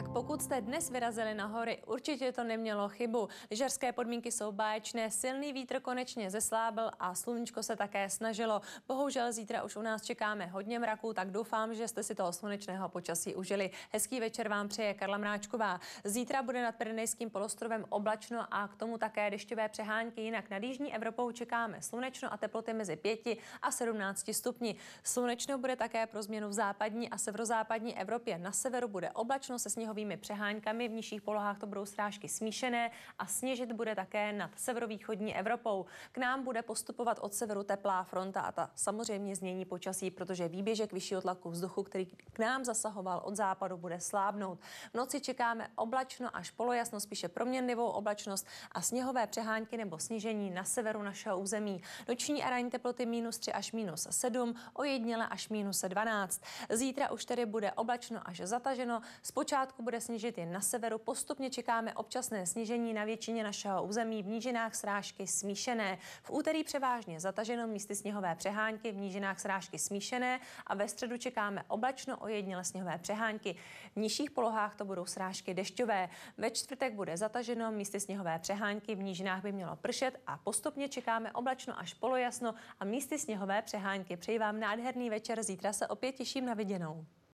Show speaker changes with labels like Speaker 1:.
Speaker 1: Tak pokud jste dnes vyrazili na hory, určitě to nemělo chybu. Lyžařské podmínky jsou báječné, silný vítr konečně zeslábil a sluníčko se také snažilo. Bohužel zítra už u nás čekáme hodně mraků, tak doufám, že jste si toho slunečného počasí užili. Hezký večer vám přeje Karla Mráčková. Zítra bude nad Pirinejským polostrovem oblačno a k tomu také dešťové přehánky, jinak nad Jižní Evropou čekáme slunečno a teploty mezi 5 a 17 stupni. Slunečno bude také pro změnu v západní a severozápadní Evropě. Na severu bude oblačno se sněhovým sněhovými přeháňkami, v nižších polohách to budou srážky smíšené a sněžit bude také nad severovýchodní Evropou. K nám bude postupovat od severu teplá fronta a ta samozřejmě změní počasí, protože výběžek vyššího tlaku vzduchu, který k nám zasahoval od západu, bude slábnout. V noci čekáme oblačno až polojasno, spíše proměnlivou oblačnost a sněhové přehánky nebo snížení na severu našeho území. Noční a ranní teploty minus 3 až minus 7, ojedněle až minus 12. Zítra už tedy bude oblačno až zataženo. Zpočátku začátku bude snížit jen na severu, postupně čekáme občasné snížení na většině našeho území, v nížinách srážky smíšené. V úterý převážně zataženo místy sněhové přehánky, v nížinách srážky smíšené a ve středu čekáme oblačno ojedněle sněhové přehánky. V nižších polohách to budou srážky dešťové. Ve čtvrtek bude zataženo místy sněhové přehánky, v nížinách by mělo pršet a postupně čekáme oblačno až polojasno a místy sněhové přehánky. Přeji vám nádherný večer, zítra se opět těším na viděnou.